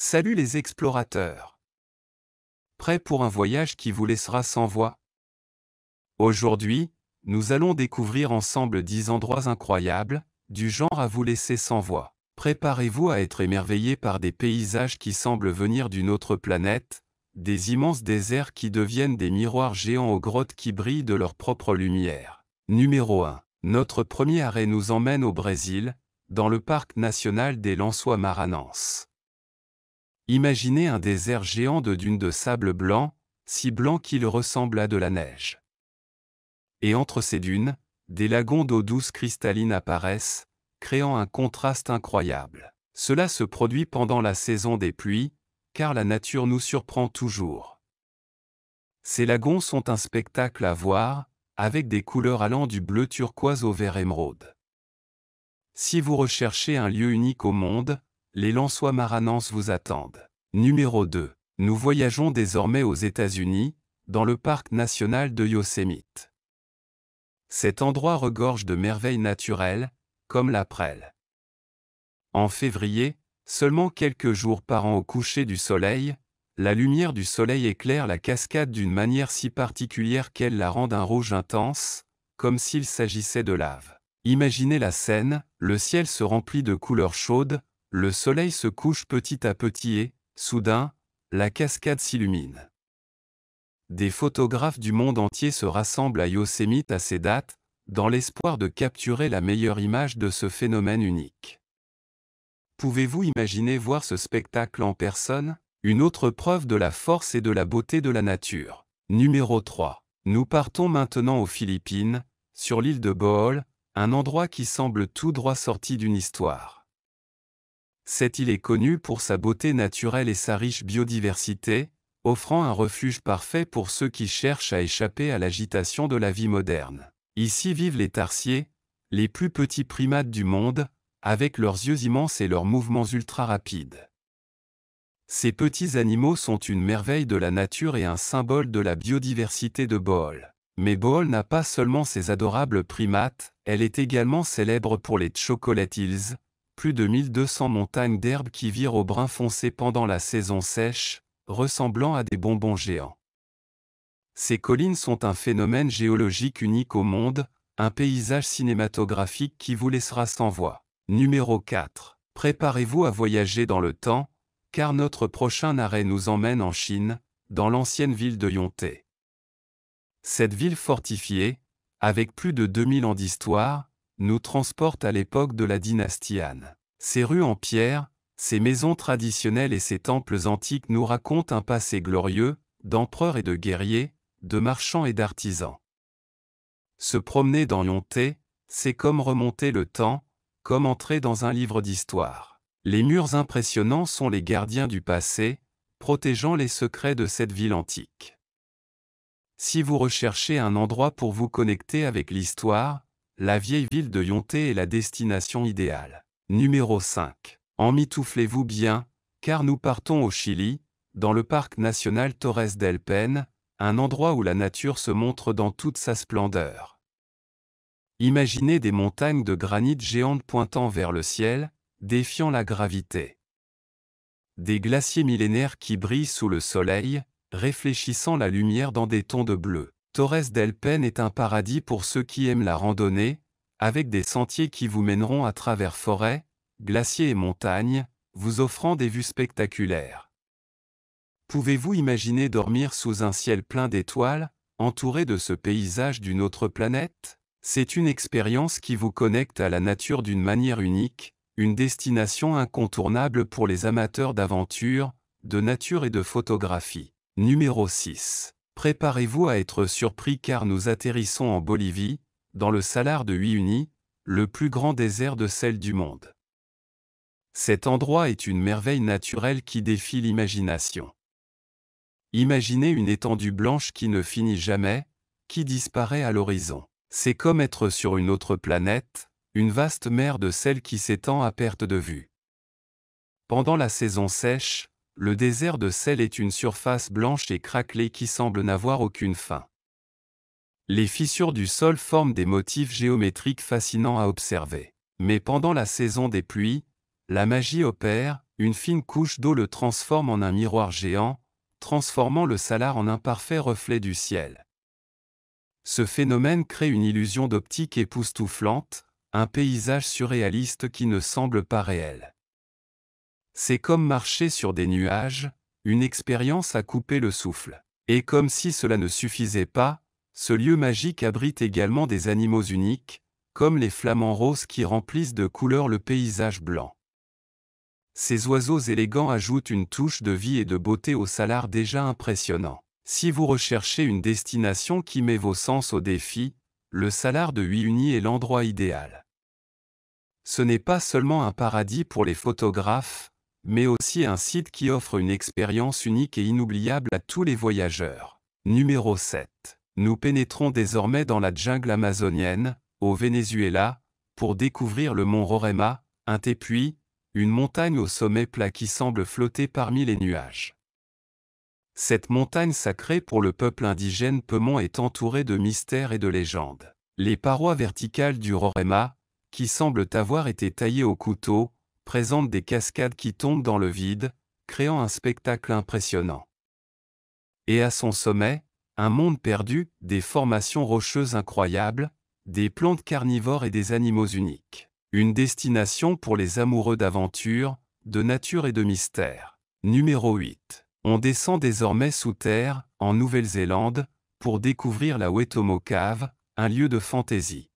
Salut les explorateurs. Prêts pour un voyage qui vous laissera sans voix Aujourd'hui, nous allons découvrir ensemble 10 endroits incroyables, du genre à vous laisser sans voix. Préparez-vous à être émerveillé par des paysages qui semblent venir d'une autre planète, des immenses déserts qui deviennent des miroirs géants aux grottes qui brillent de leur propre lumière. Numéro 1. Notre premier arrêt nous emmène au Brésil, dans le parc national des Lançois maranens Imaginez un désert géant de dunes de sable blanc, si blanc qu'il ressemble à de la neige. Et entre ces dunes, des lagons d'eau douce cristalline apparaissent, créant un contraste incroyable. Cela se produit pendant la saison des pluies, car la nature nous surprend toujours. Ces lagons sont un spectacle à voir, avec des couleurs allant du bleu turquoise au vert émeraude. Si vous recherchez un lieu unique au monde, les Lensois Maranans vous attendent. Numéro 2. Nous voyageons désormais aux États-Unis, dans le parc national de Yosemite. Cet endroit regorge de merveilles naturelles, comme la prêle. En février, seulement quelques jours par an au coucher du soleil, la lumière du soleil éclaire la cascade d'une manière si particulière qu'elle la rend d'un rouge intense, comme s'il s'agissait de lave. Imaginez la scène, le ciel se remplit de couleurs chaudes, le soleil se couche petit à petit et, soudain, la cascade s'illumine. Des photographes du monde entier se rassemblent à Yosemite à ces dates, dans l'espoir de capturer la meilleure image de ce phénomène unique. Pouvez-vous imaginer voir ce spectacle en personne Une autre preuve de la force et de la beauté de la nature. Numéro 3. Nous partons maintenant aux Philippines, sur l'île de Bohol, un endroit qui semble tout droit sorti d'une histoire. Cette île est connue pour sa beauté naturelle et sa riche biodiversité, offrant un refuge parfait pour ceux qui cherchent à échapper à l'agitation de la vie moderne. Ici vivent les tarsiers, les plus petits primates du monde, avec leurs yeux immenses et leurs mouvements ultra rapides. Ces petits animaux sont une merveille de la nature et un symbole de la biodiversité de Bohol. Mais Bohol n'a pas seulement ses adorables primates, elle est également célèbre pour les Chocolate Hills, plus de 1200 montagnes d'herbes qui virent au brun foncé pendant la saison sèche, ressemblant à des bonbons géants. Ces collines sont un phénomène géologique unique au monde, un paysage cinématographique qui vous laissera sans voix. Numéro 4. Préparez-vous à voyager dans le temps, car notre prochain arrêt nous emmène en Chine, dans l'ancienne ville de Yonté. Cette ville fortifiée, avec plus de 2000 ans d'histoire, nous transporte à l'époque de la dynastie Han. Ses rues en pierre, ses maisons traditionnelles et ses temples antiques nous racontent un passé glorieux, d'empereurs et de guerriers, de marchands et d'artisans. Se promener dans Yonté, c'est comme remonter le temps, comme entrer dans un livre d'histoire. Les murs impressionnants sont les gardiens du passé, protégeant les secrets de cette ville antique. Si vous recherchez un endroit pour vous connecter avec l'histoire, la vieille ville de Yonté est la destination idéale. Numéro 5. Emmitouflez-vous bien, car nous partons au Chili, dans le parc national Torres del Pen, un endroit où la nature se montre dans toute sa splendeur. Imaginez des montagnes de granit géantes pointant vers le ciel, défiant la gravité. Des glaciers millénaires qui brillent sous le soleil, réfléchissant la lumière dans des tons de bleu. Torres del Pen est un paradis pour ceux qui aiment la randonnée, avec des sentiers qui vous mèneront à travers forêts, glaciers et montagnes, vous offrant des vues spectaculaires. Pouvez-vous imaginer dormir sous un ciel plein d'étoiles, entouré de ce paysage d'une autre planète C'est une expérience qui vous connecte à la nature d'une manière unique, une destination incontournable pour les amateurs d'aventure, de nature et de photographie. Numéro 6 Préparez-vous à être surpris car nous atterrissons en Bolivie, dans le Salar de Uyuni, le plus grand désert de sel du monde. Cet endroit est une merveille naturelle qui défie l'imagination. Imaginez une étendue blanche qui ne finit jamais, qui disparaît à l'horizon. C'est comme être sur une autre planète, une vaste mer de sel qui s'étend à perte de vue. Pendant la saison sèche, le désert de sel est une surface blanche et craquelée qui semble n'avoir aucune fin. Les fissures du sol forment des motifs géométriques fascinants à observer. Mais pendant la saison des pluies, la magie opère, une fine couche d'eau le transforme en un miroir géant, transformant le salar en un parfait reflet du ciel. Ce phénomène crée une illusion d'optique époustouflante, un paysage surréaliste qui ne semble pas réel. C'est comme marcher sur des nuages, une expérience à couper le souffle. Et comme si cela ne suffisait pas, ce lieu magique abrite également des animaux uniques, comme les flamants roses qui remplissent de couleur le paysage blanc. Ces oiseaux élégants ajoutent une touche de vie et de beauté au salar déjà impressionnant. Si vous recherchez une destination qui met vos sens au défi, le salar de Uyuni est l'endroit idéal. Ce n'est pas seulement un paradis pour les photographes, mais aussi un site qui offre une expérience unique et inoubliable à tous les voyageurs. Numéro 7. Nous pénétrons désormais dans la jungle amazonienne, au Venezuela, pour découvrir le mont Roraima, un tépui, une montagne au sommet plat qui semble flotter parmi les nuages. Cette montagne sacrée pour le peuple indigène Pemont est entourée de mystères et de légendes. Les parois verticales du Roraima, qui semblent avoir été taillées au couteau, présente des cascades qui tombent dans le vide, créant un spectacle impressionnant. Et à son sommet, un monde perdu, des formations rocheuses incroyables, des plantes carnivores et des animaux uniques. Une destination pour les amoureux d'aventure, de nature et de mystère. Numéro 8. On descend désormais sous terre, en Nouvelle-Zélande, pour découvrir la Wetomo Cave, un lieu de fantaisie.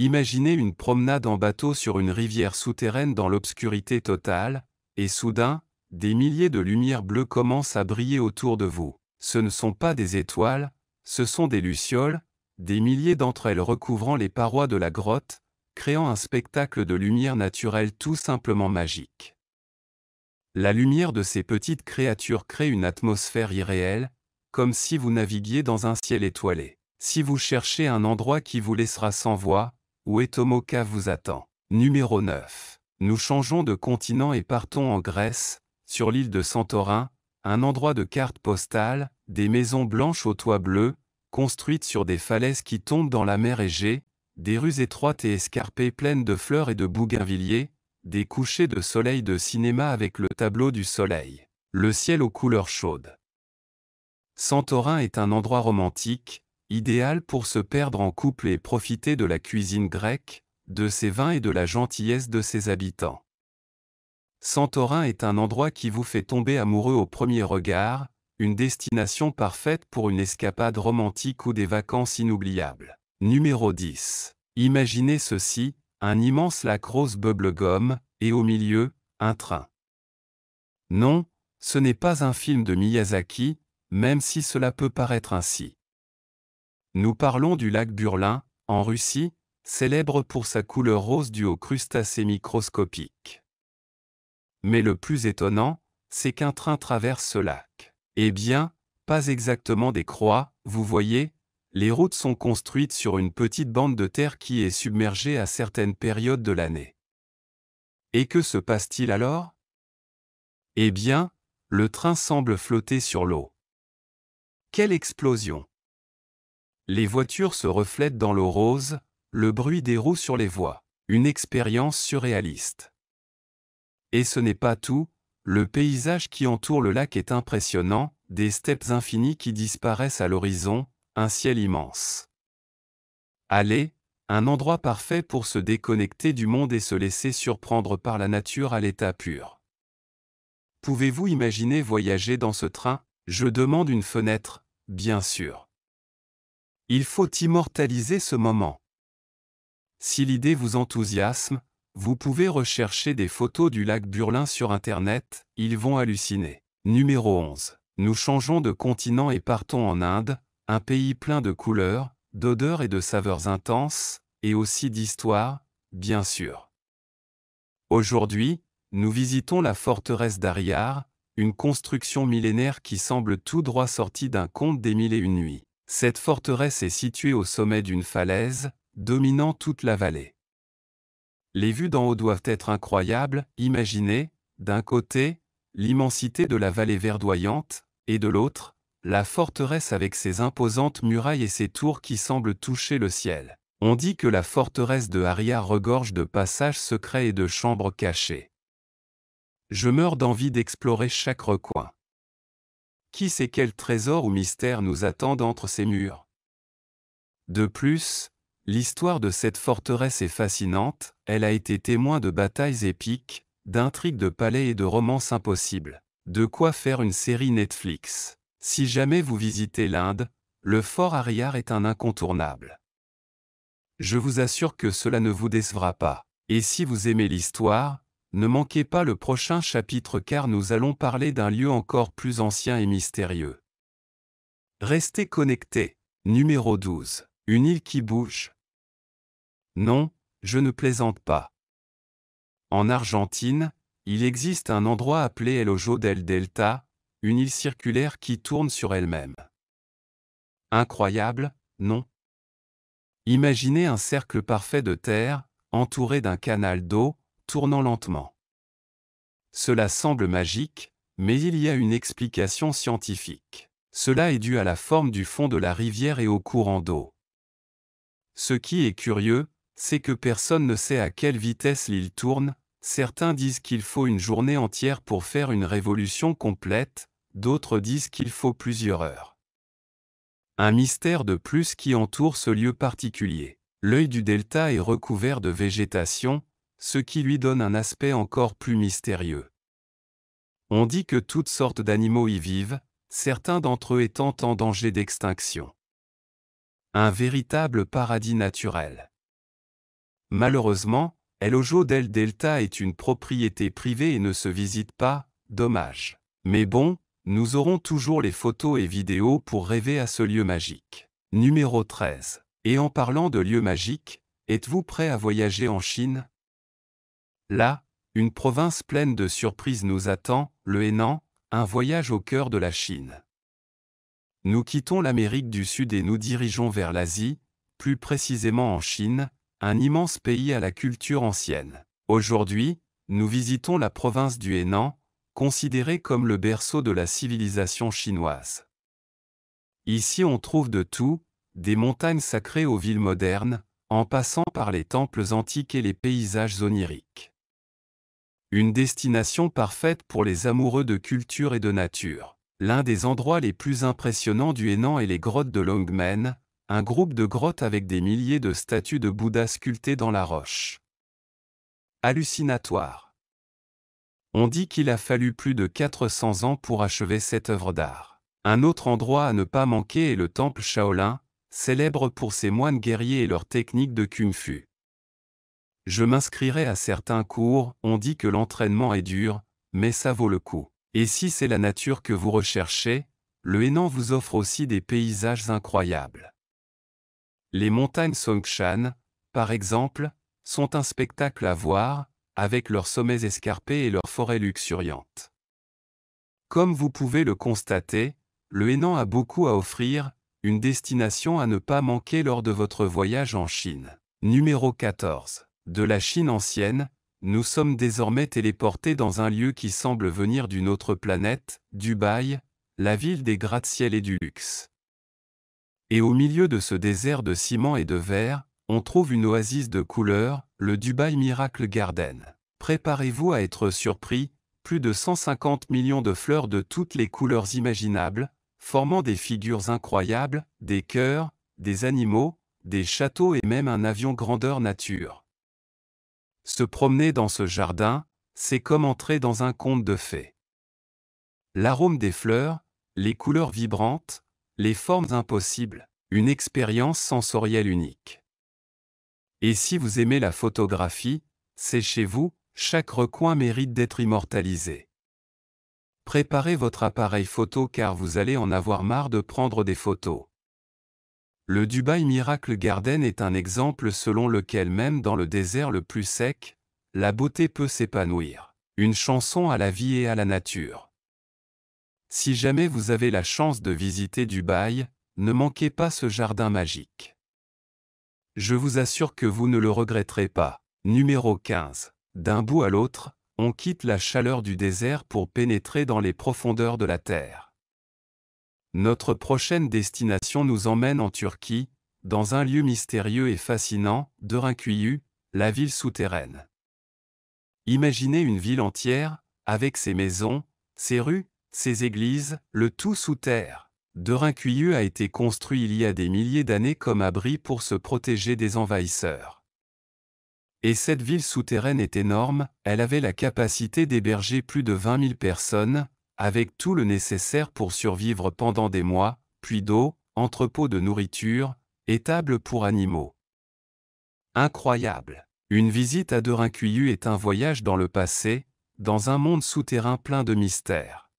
Imaginez une promenade en bateau sur une rivière souterraine dans l'obscurité totale, et soudain, des milliers de lumières bleues commencent à briller autour de vous. Ce ne sont pas des étoiles, ce sont des lucioles, des milliers d'entre elles recouvrant les parois de la grotte, créant un spectacle de lumière naturelle tout simplement magique. La lumière de ces petites créatures crée une atmosphère irréelle, comme si vous naviguiez dans un ciel étoilé. Si vous cherchez un endroit qui vous laissera sans voix, où Tomoka vous attend. Numéro 9. Nous changeons de continent et partons en Grèce, sur l'île de Santorin, un endroit de cartes postale, des maisons blanches aux toits bleus, construites sur des falaises qui tombent dans la mer Égée, des rues étroites et escarpées pleines de fleurs et de bougainvilliers, des couchers de soleil de cinéma avec le tableau du soleil, le ciel aux couleurs chaudes. Santorin est un endroit romantique, idéal pour se perdre en couple et profiter de la cuisine grecque, de ses vins et de la gentillesse de ses habitants. Santorin est un endroit qui vous fait tomber amoureux au premier regard, une destination parfaite pour une escapade romantique ou des vacances inoubliables. Numéro 10. Imaginez ceci, un immense lac rose gomme, et au milieu, un train. Non, ce n'est pas un film de Miyazaki, même si cela peut paraître ainsi. Nous parlons du lac Burlin, en Russie, célèbre pour sa couleur rose due aux crustacés microscopiques. Mais le plus étonnant, c'est qu'un train traverse ce lac. Eh bien, pas exactement des croix, vous voyez, les routes sont construites sur une petite bande de terre qui est submergée à certaines périodes de l'année. Et que se passe-t-il alors Eh bien, le train semble flotter sur l'eau. Quelle explosion les voitures se reflètent dans l'eau rose, le bruit des roues sur les voies. Une expérience surréaliste. Et ce n'est pas tout, le paysage qui entoure le lac est impressionnant, des steppes infinies qui disparaissent à l'horizon, un ciel immense. Allez, un endroit parfait pour se déconnecter du monde et se laisser surprendre par la nature à l'état pur. Pouvez-vous imaginer voyager dans ce train Je demande une fenêtre, bien sûr. Il faut immortaliser ce moment. Si l'idée vous enthousiasme, vous pouvez rechercher des photos du lac Burlin sur Internet, ils vont halluciner. Numéro 11. Nous changeons de continent et partons en Inde, un pays plein de couleurs, d'odeurs et de saveurs intenses, et aussi d'histoire, bien sûr. Aujourd'hui, nous visitons la forteresse d'Ariar, une construction millénaire qui semble tout droit sortie d'un conte des mille et une nuits. Cette forteresse est située au sommet d'une falaise, dominant toute la vallée. Les vues d'en haut doivent être incroyables, imaginez, d'un côté, l'immensité de la vallée verdoyante, et de l'autre, la forteresse avec ses imposantes murailles et ses tours qui semblent toucher le ciel. On dit que la forteresse de Haria regorge de passages secrets et de chambres cachées. Je meurs d'envie d'explorer chaque recoin. Qui sait quel trésor ou mystère nous attendent entre ces murs De plus, l'histoire de cette forteresse est fascinante, elle a été témoin de batailles épiques, d'intrigues de palais et de romances impossibles. De quoi faire une série Netflix. Si jamais vous visitez l'Inde, le fort Ariar est un incontournable. Je vous assure que cela ne vous décevra pas. Et si vous aimez l'histoire, ne manquez pas le prochain chapitre car nous allons parler d'un lieu encore plus ancien et mystérieux. Restez connectés. Numéro 12. Une île qui bouge. Non, je ne plaisante pas. En Argentine, il existe un endroit appelé El Ojo del Delta, une île circulaire qui tourne sur elle-même. Incroyable, non Imaginez un cercle parfait de terre, entouré d'un canal d'eau, tournant lentement. Cela semble magique, mais il y a une explication scientifique. Cela est dû à la forme du fond de la rivière et au courant d'eau. Ce qui est curieux, c'est que personne ne sait à quelle vitesse l'île tourne, certains disent qu'il faut une journée entière pour faire une révolution complète, d'autres disent qu'il faut plusieurs heures. Un mystère de plus qui entoure ce lieu particulier. L'œil du delta est recouvert de végétation, ce qui lui donne un aspect encore plus mystérieux. On dit que toutes sortes d'animaux y vivent, certains d'entre eux étant en danger d'extinction. Un véritable paradis naturel. Malheureusement, El Ojo del Delta est une propriété privée et ne se visite pas, dommage. Mais bon, nous aurons toujours les photos et vidéos pour rêver à ce lieu magique. Numéro 13. Et en parlant de lieux magiques, êtes-vous prêt à voyager en Chine Là, une province pleine de surprises nous attend, le Hénan, un voyage au cœur de la Chine. Nous quittons l'Amérique du Sud et nous dirigeons vers l'Asie, plus précisément en Chine, un immense pays à la culture ancienne. Aujourd'hui, nous visitons la province du Hénan, considérée comme le berceau de la civilisation chinoise. Ici on trouve de tout, des montagnes sacrées aux villes modernes, en passant par les temples antiques et les paysages oniriques. Une destination parfaite pour les amoureux de culture et de nature. L'un des endroits les plus impressionnants du Hénan est les grottes de Longmen, un groupe de grottes avec des milliers de statues de Bouddha sculptées dans la roche. Hallucinatoire. On dit qu'il a fallu plus de 400 ans pour achever cette œuvre d'art. Un autre endroit à ne pas manquer est le temple Shaolin, célèbre pour ses moines guerriers et leur technique de kung fu. Je m'inscrirai à certains cours, on dit que l'entraînement est dur, mais ça vaut le coup. Et si c'est la nature que vous recherchez, le Hainan vous offre aussi des paysages incroyables. Les montagnes Songshan, par exemple, sont un spectacle à voir, avec leurs sommets escarpés et leurs forêts luxuriantes. Comme vous pouvez le constater, le Hainan a beaucoup à offrir, une destination à ne pas manquer lors de votre voyage en Chine. Numéro 14 de la Chine ancienne, nous sommes désormais téléportés dans un lieu qui semble venir d'une autre planète, Dubaï, la ville des gratte-ciel et du luxe. Et au milieu de ce désert de ciment et de verre, on trouve une oasis de couleurs, le Dubaï Miracle Garden. Préparez-vous à être surpris, plus de 150 millions de fleurs de toutes les couleurs imaginables, formant des figures incroyables, des cœurs, des animaux, des châteaux et même un avion grandeur nature. Se promener dans ce jardin, c'est comme entrer dans un conte de fées. L'arôme des fleurs, les couleurs vibrantes, les formes impossibles, une expérience sensorielle unique. Et si vous aimez la photographie, c'est chez vous, chaque recoin mérite d'être immortalisé. Préparez votre appareil photo car vous allez en avoir marre de prendre des photos. Le Dubai Miracle Garden est un exemple selon lequel même dans le désert le plus sec, la beauté peut s'épanouir. Une chanson à la vie et à la nature. Si jamais vous avez la chance de visiter Dubaï, ne manquez pas ce jardin magique. Je vous assure que vous ne le regretterez pas. Numéro 15. D'un bout à l'autre, on quitte la chaleur du désert pour pénétrer dans les profondeurs de la terre. Notre prochaine destination nous emmène en Turquie, dans un lieu mystérieux et fascinant, Derinkuyu, la ville souterraine. Imaginez une ville entière, avec ses maisons, ses rues, ses églises, le tout sous terre. Derinkuyu a été construit il y a des milliers d'années comme abri pour se protéger des envahisseurs. Et cette ville souterraine est énorme, elle avait la capacité d'héberger plus de 20 000 personnes, avec tout le nécessaire pour survivre pendant des mois, puits d'eau, entrepôts de nourriture, étables pour animaux. Incroyable. Une visite à Derinkuyu est un voyage dans le passé, dans un monde souterrain plein de mystères.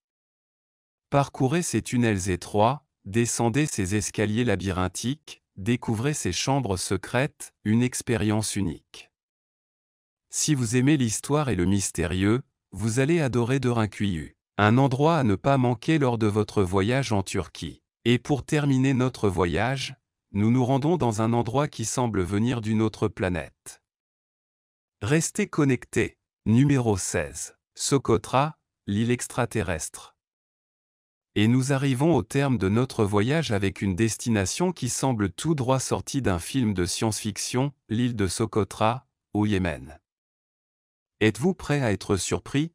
Parcourez ces tunnels étroits, descendez ces escaliers labyrinthiques, découvrez ces chambres secrètes, une expérience unique. Si vous aimez l'histoire et le mystérieux, vous allez adorer Derinkuyu un endroit à ne pas manquer lors de votre voyage en Turquie. Et pour terminer notre voyage, nous nous rendons dans un endroit qui semble venir d'une autre planète. Restez connectés. Numéro 16. Socotra, l'île extraterrestre. Et nous arrivons au terme de notre voyage avec une destination qui semble tout droit sortie d'un film de science-fiction, l'île de Socotra, au Yémen. Êtes-vous prêt à être surpris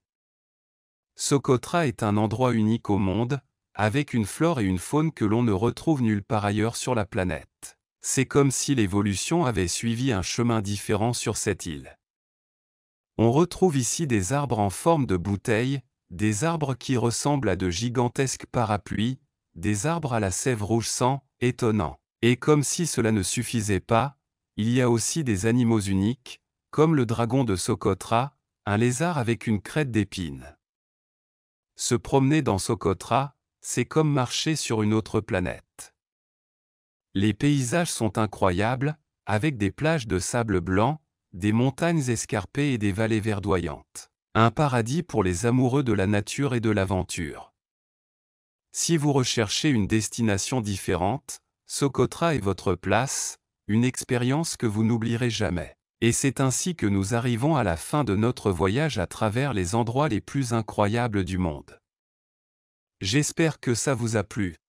Socotra est un endroit unique au monde, avec une flore et une faune que l'on ne retrouve nulle part ailleurs sur la planète. C'est comme si l'évolution avait suivi un chemin différent sur cette île. On retrouve ici des arbres en forme de bouteilles, des arbres qui ressemblent à de gigantesques parapluies, des arbres à la sève rouge sang, étonnant. Et comme si cela ne suffisait pas, il y a aussi des animaux uniques, comme le dragon de Socotra, un lézard avec une crête d'épines. Se promener dans Socotra, c'est comme marcher sur une autre planète. Les paysages sont incroyables, avec des plages de sable blanc, des montagnes escarpées et des vallées verdoyantes. Un paradis pour les amoureux de la nature et de l'aventure. Si vous recherchez une destination différente, Socotra est votre place, une expérience que vous n'oublierez jamais. Et c'est ainsi que nous arrivons à la fin de notre voyage à travers les endroits les plus incroyables du monde. J'espère que ça vous a plu.